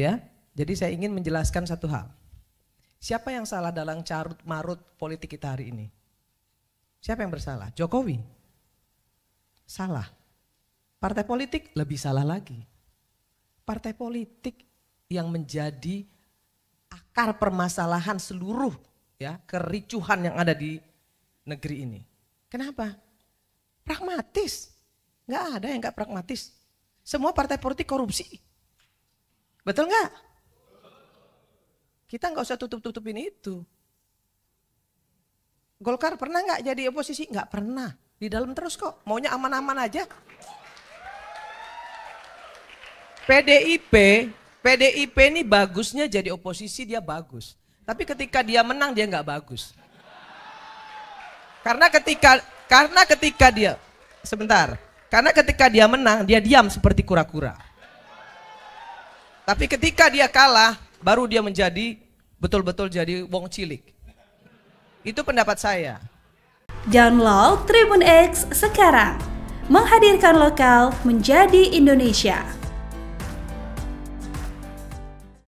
Ya, jadi saya ingin menjelaskan satu hal. Siapa yang salah dalam carut marut politik kita hari ini? Siapa yang bersalah? Jokowi. Salah. Partai politik lebih salah lagi. Partai politik yang menjadi akar permasalahan seluruh ya kericuhan yang ada di negeri ini. Kenapa? Pragmatis. Enggak ada yang enggak pragmatis. Semua partai politik korupsi. Betul nggak? Kita nggak usah tutup-tutupin itu. Golkar pernah nggak jadi oposisi? Nggak pernah. Di dalam terus kok. Maunya aman-aman aja. PDIP, PDIP ini bagusnya jadi oposisi dia bagus. Tapi ketika dia menang dia nggak bagus. Karena ketika karena ketika dia sebentar, karena ketika dia menang dia diam seperti kura-kura. Tapi ketika dia kalah, baru dia menjadi betul-betul jadi wong cilik. Itu pendapat saya. Download Tribun X sekarang. Menghadirkan lokal menjadi Indonesia.